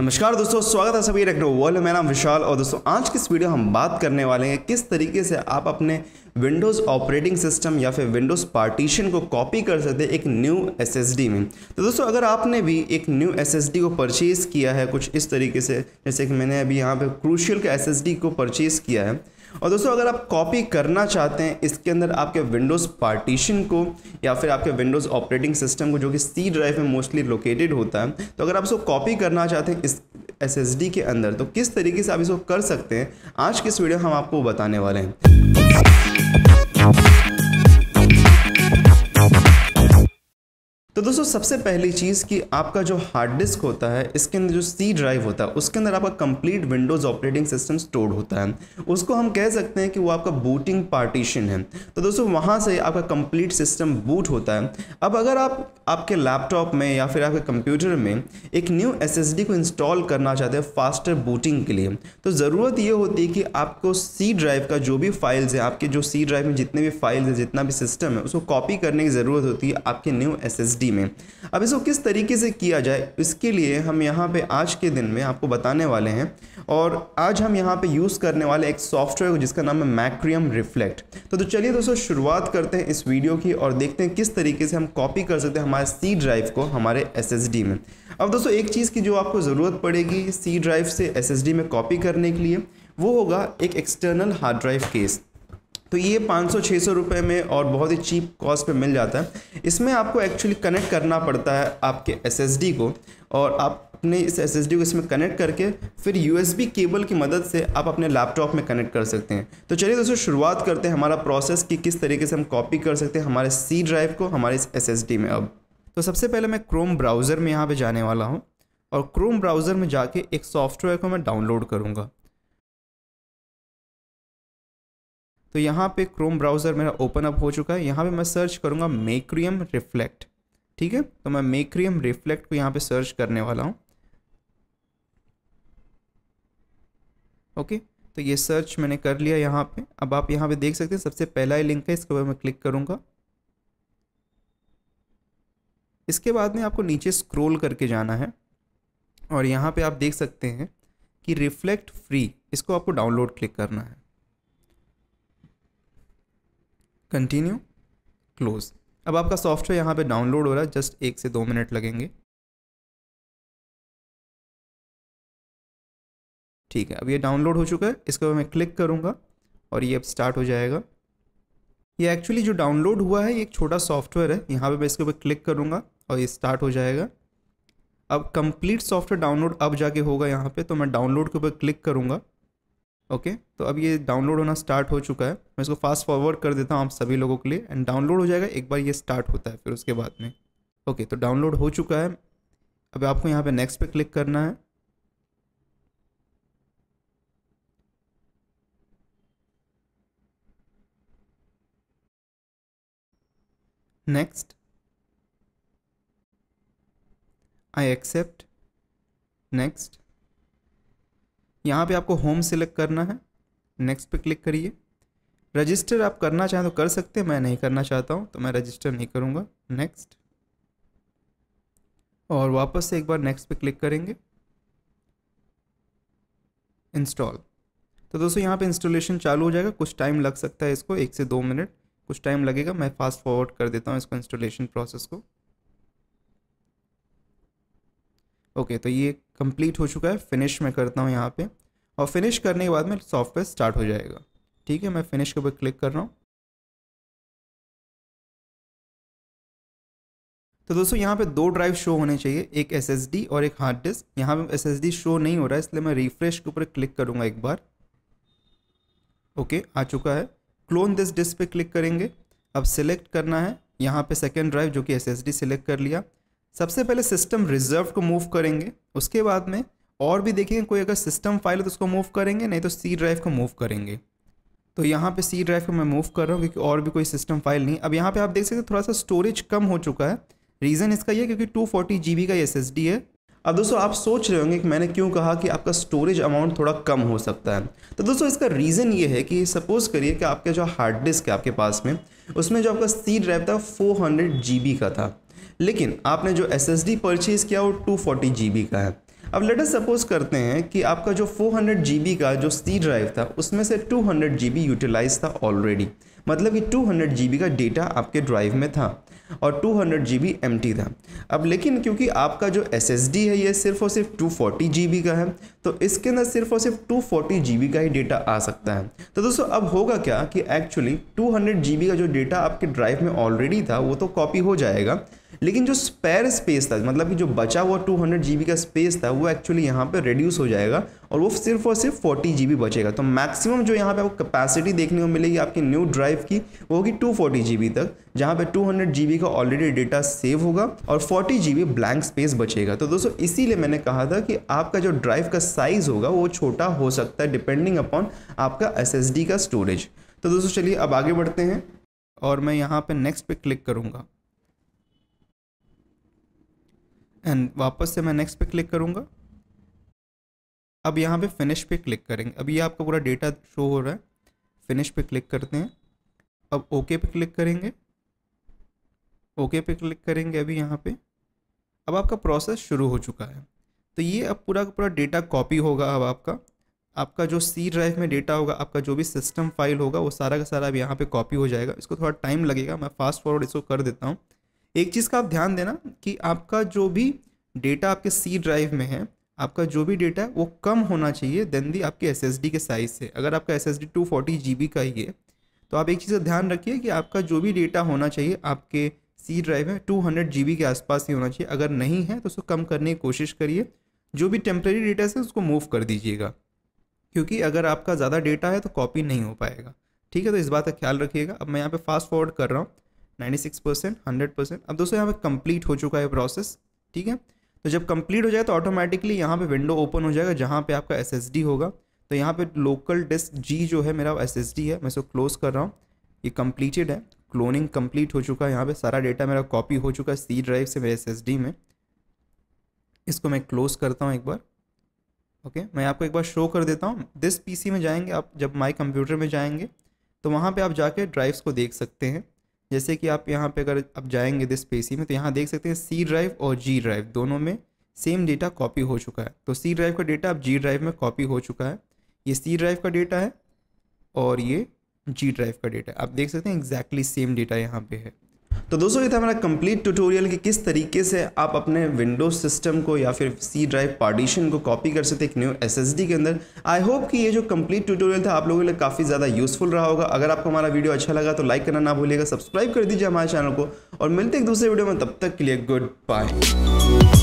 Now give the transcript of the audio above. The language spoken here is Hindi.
नमस्कार दोस्तों स्वागत है सभी रेक्टो वर्ल्ड मेरा नाम विशाल और दोस्तों आज की इस वीडियो हम बात करने वाले हैं किस तरीके से आप अपने विंडोज़ ऑपरेटिंग सिस्टम या फिर विंडोज़ पार्टीशन को कॉपी कर सकते हैं एक न्यू एसएसडी में तो दोस्तों अगर आपने भी एक न्यू एसएसडी को परचेज़ किया है कुछ इस तरीके से जैसे कि मैंने अभी यहाँ पर क्रूशियल के एस को परचेज़ किया है और दोस्तों अगर आप कॉपी करना चाहते हैं इसके अंदर आपके विंडोज़ पार्टीशन को या फिर आपके विंडोज़ ऑपरेटिंग सिस्टम को जो कि सी ड्राइव में मोस्टली लोकेटेड होता है तो अगर आप इसको कॉपी करना चाहते हैं इस एस के अंदर तो किस तरीके से आप इसको कर सकते हैं आज की इस वीडियो हम आपको बताने वाले हैं तो दोस्तों सबसे पहली चीज़ कि आपका जो हार्ड डिस्क होता है इसके अंदर जो सी ड्राइव होता है उसके अंदर आपका complete Windows operating system store होता है उसको हम कह सकते हैं कि वो आपका बूटिंग पार्टीशन है तो दोस्तों वहाँ से आपका कंप्लीट सिस्टम बूट होता है अब अगर आप आपके लैपटॉप में या फिर आपके कंप्यूटर में एक न्यू एस को इंस्टॉल करना चाहते हैं फास्टर बूटिंग के लिए तो ज़रूरत ये होती है कि आपको सी ड्राइव का जो भी फाइल्स है आपके जो सी ड्राइव में जितने भी फाइल्स हैं जितना भी सिस्टम है उसको कॉपी करने की ज़रूरत होती है आपके न्यू एस सी में अब इसको किस तरीके से किया जाए इसके लिए हम यहाँ पे आज के दिन में आपको बताने वाले हैं और आज हम यहाँ पे यूज़ करने वाले एक सॉफ्टवेयर जिसका नाम है मैक्रियम रिफ्लेक्ट तो, तो चलिए दोस्तों शुरुआत करते हैं इस वीडियो की और देखते हैं किस तरीके से हम कॉपी कर सकते हैं हमारे सी ड्राइव को हमारे एस में अब दोस्तों एक चीज़ की जो आपको ज़रूरत पड़ेगी सी ड्राइव से एस में कॉपी करने के लिए वो होगा एक एक्सटर्नल हार्ड ड्राइव केस तो ये 500-600 रुपए में और बहुत ही चीप कॉस्ट पे मिल जाता है इसमें आपको एक्चुअली कनेक्ट करना पड़ता है आपके एस को और आप अपने इस एस को इसमें कनेक्ट करके फिर यू केबल की मदद से आप अपने लैपटॉप में कनेक्ट कर सकते हैं तो चलिए दोस्तों शुरुआत करते हैं हमारा प्रोसेस कि किस तरीके से हम कॉपी कर सकते हैं हमारे सी ड्राइव को हमारे इस एस में अब तो सबसे पहले मैं क्रोम ब्राउज़र में यहाँ पर जाने वाला हूँ और क्रोम ब्राउज़र में जाके एक सॉफ्टवेयर को मैं डाउनलोड करूँगा तो यहाँ पे क्रोम ब्राउज़र मेरा ओपन अप हो चुका है यहाँ पे मैं सर्च करूँगा मेक्रियम रिफ्लेक्ट ठीक है तो मैं मेक्रियम रिफ्लेक्ट को यहाँ पे सर्च करने वाला हूँ ओके तो ये सर्च मैंने कर लिया यहाँ पे अब आप यहाँ पे देख सकते हैं सबसे पहला ही लिंक है इसके ऊपर मैं क्लिक करूँगा इसके बाद में आपको नीचे स्क्रोल करके जाना है और यहाँ पर आप देख सकते हैं कि रिफ्लेक्ट फ्री इसको आपको डाउनलोड क्लिक करना है कंटिन्यू क्लोज अब आपका सॉफ्टवेयर यहाँ पे डाउनलोड हो रहा है जस्ट एक से दो मिनट लगेंगे ठीक है अब ये डाउनलोड हो चुका है इसके बाद मैं क्लिक करूँगा और ये अब स्टार्ट हो जाएगा ये एक्चुअली जो डाउनलोड हुआ है ये एक छोटा सॉफ्टवेयर है यहाँ पे मैं इसके ऊपर क्लिक करूँगा और ये स्टार्ट हो जाएगा अब कंप्लीट सॉफ्टवेयर डाउनलोड अब जाके होगा यहाँ पे तो मैं डाउनलोड के ऊपर क्लिक करूँगा ओके तो अब ये डाउनलोड होना स्टार्ट हो चुका है मैं इसको फास्ट फॉरवर्ड कर देता हूँ आप सभी लोगों के लिए एंड डाउनलोड हो जाएगा एक बार ये स्टार्ट होता है फिर उसके बाद में ओके तो डाउनलोड हो चुका है अब आपको यहाँ पे नेक्स्ट पे क्लिक करना है नेक्स्ट आई एक्सेप्ट नेक्स्ट यहाँ पे आपको होम सिलेक्ट करना है नेक्स्ट पे क्लिक करिए रजिस्टर आप करना चाहें तो कर सकते हैं मैं नहीं करना चाहता हूँ तो मैं रजिस्टर नहीं करूँगा नेक्स्ट और वापस से एक बार नेक्स्ट पे क्लिक करेंगे इंस्टॉल तो दोस्तों यहाँ पे इंस्टॉलेशन चालू हो जाएगा कुछ टाइम लग सकता है इसको एक से दो मिनट कुछ टाइम लगेगा मैं फास्ट फॉरवर्ड कर देता हूँ इसको इंस्टॉलेशन प्रोसेस को ओके तो ये कंप्लीट हो चुका है फिनिश मैं करता हूँ यहाँ पे और फिनिश करने के बाद में सॉफ्टवेयर स्टार्ट हो जाएगा ठीक है मैं फिनिश के ऊपर क्लिक कर रहा हूँ तो दोस्तों यहाँ पे दो ड्राइव शो होने चाहिए एक एस और एक हार्ड डिस्क यहाँ पे एस शो नहीं हो रहा है इसलिए मैं रिफ्रेश के ऊपर क्लिक करूँगा एक बार ओके आ चुका है क्लोन दिस डिस्क पे क्लिक करेंगे अब सिलेक्ट करना है यहाँ पे सेकेंड ड्राइव जो कि एस एस सिलेक्ट कर लिया सबसे पहले सिस्टम रिजर्व को मूव करेंगे उसके बाद में और भी देखेंगे कोई अगर सिस्टम फाइल है तो उसको मूव करेंगे नहीं तो सी ड्राइव को मूव करेंगे तो यहाँ पे सी ड्राइव को मैं मूव कर रहा हूँ क्योंकि और भी कोई सिस्टम फाइल नहीं अब यहाँ पे आप देख सकते हैं थोड़ा सा स्टोरेज कम हो चुका है रीज़न इसका ये क्योंकि टू फोर्टी जी बी का एस एस डी है अब दोस्तों आप सोच रहे होंगे कि मैंने क्यों कहा कि आपका स्टोरेज अमाउंट थोड़ा कम हो सकता है तो दोस्तों इसका रीज़न ये है कि सपोज़ करिए कि आपका जो हार्ड डिस्क है आपके पास में उसमें जो आपका सी ड्राइव था फोर हंड्रेड जी बी का था लेकिन आपने जो एस एस डी परचेज़ किया वो टू फोर्टी जी बी का है अब लेटर सपोज करते हैं कि आपका जो जी बी का जो सी ड्राइव था उसमें से टू जी बी यूटिलाइज था ऑलरेडी मतलब कि टू जी बी का डेटा आपके ड्राइव में था और टू बी एम टी था अब लेकिन क्योंकि आपका जो एस डी है ये सिर्फ और सिर्फ टू जी बी का है तो इसके अंदर सिर्फ और सिर्फ टू जी बी का ही डेटा आ सकता है तो दोस्तों अब होगा क्या कि एक्चुअली टू जी बी का जो डेटा आपके ड्राइव में ऑलरेडी था वो तो कॉपी हो जाएगा लेकिन जो स्पेयर स्पेस था मतलब कि जो बचा हुआ टू हंड्रेड का स्पेस था वो एक्चुअली यहाँ पर रिड्यूस हो जाएगा और वो सिर्फ और सिर्फ फोर्टी जी बचेगा तो मैक्सिमम जो यहाँ पर आपको कैपेसिटी देखने को मिलेगी आपकी न्यू ड्राइव की वो होगी टू फोर्टी तक जहाँ पर टू हंड्रेड का ऑलरेडी डेटा सेव होगा और फोर्टी जी ब्लैंक स्पेस बचेगा तो दोस्तों इसीलिए मैंने कहा था कि आपका जो ड्राइव का साइज़ होगा वो छोटा हो सकता है डिपेंडिंग अपॉन आपका एस का स्टोरेज तो दोस्तों चलिए अब आगे बढ़ते हैं और मैं यहाँ पर नेक्स्ट पे क्लिक करूँगा एंड वापस से मैं नेक्स्ट पे क्लिक करूँगा अब यहाँ पे फिनिश पे क्लिक करेंगे अब ये आपका पूरा डेटा शो हो रहा है फिनिश पे क्लिक करते हैं अब ओके पे क्लिक करेंगे ओके पे क्लिक करेंगे अभी यहाँ पे अब आपका प्रोसेस शुरू हो चुका है तो ये अब पूरा का पूरा डेटा कॉपी होगा अब आपका आपका जो सी ड्राइव में डेटा होगा आपका जो भी सिस्टम फाइल होगा वो सारा का सारा अब यहाँ पे कॉपी हो जाएगा इसको थोड़ा टाइम लगेगा मैं फास्ट फॉरवर्ड इसको कर देता हूँ एक चीज़ का आप ध्यान देना कि आपका जो भी डेटा आपके सी ड्राइव में है आपका जो भी डेटा है वो कम होना चाहिए देन दी आपके एस एस डी के साइज़ से अगर आपका S S D two forty G B का ही है तो आप एक चीज़ का ध्यान रखिए कि आपका जो भी डेटा होना चाहिए आपके सी ड्राइव में टू हंड्रेड जी बी के आसपास ही होना चाहिए अगर नहीं है तो उसको कम करने की कोशिश करिए जो भी टेम्प्रेरी डेटा है उसको मूव कर दीजिएगा क्योंकि अगर आपका ज़्यादा डेटा है तो कॉपी नहीं हो पाएगा ठीक है तो इस बात का ख्याल रखिएगा अब मैं यहाँ पे फास्ट फॉरवर्ड कर रहा हूँ ninety six percent hundred percent अब दोस्तों यहाँ पे कंप्लीट हो चुका है प्रोसेस ठीक है तो जब कंप्लीट हो जाए तो ऑटोमेटिकली यहाँ पे विंडो ओपन हो जाएगा जहाँ पे आपका एस होगा तो यहाँ पे लोकल डिस्क जी जो है मेरा एस है मैं इसको क्लोज कर रहा हूँ ये कम्प्लीटेड है क्लोनिंग कंप्लीट हो चुका है यहाँ पे सारा डेटा मेरा कॉपी हो चुका है सी ड्राइव से मेरे एस में इसको मैं क्लोज करता हूँ एक बार ओके मैं आपको एक बार शो कर देता हूँ दिस पी में जाएंगे आप जब माई कंप्यूटर में जाएंगे तो वहाँ पर आप जाके ड्राइव्स को देख सकते हैं जैसे कि आप यहाँ पे अगर आप जाएंगे दिस पेसी में तो यहाँ देख सकते हैं सी ड्राइव और जी ड्राइव दोनों में सेम डेटा कॉपी हो चुका है तो सी ड्राइव का डेटा अब जी ड्राइव में कॉपी हो चुका है ये सी ड्राइव का डेटा है और ये जी ड्राइव का डेटा आप देख सकते हैं एग्जैक्टली सेम डेटा यहाँ पे है तो दोस्तों ये था हमारा कंप्लीट ट्यूटोरियल कि किस तरीके से आप अपने विंडोज सिस्टम को या फिर सी ड्राइव पार्टीशन को कॉपी कर सकते एक न्यू एसएसडी के अंदर आई होप कि ये जो कंप्लीट ट्यूटोरियल था आप लोगों के लिए काफ़ी ज़्यादा यूज़फुल रहा होगा अगर आपको हमारा वीडियो अच्छा लगा तो लाइक करना ना भूलिएगा सब्सक्राइब कर दीजिए हमारे चैनल को और मिलते एक दूसरे वीडियो में तब तक के लिए गुड बाय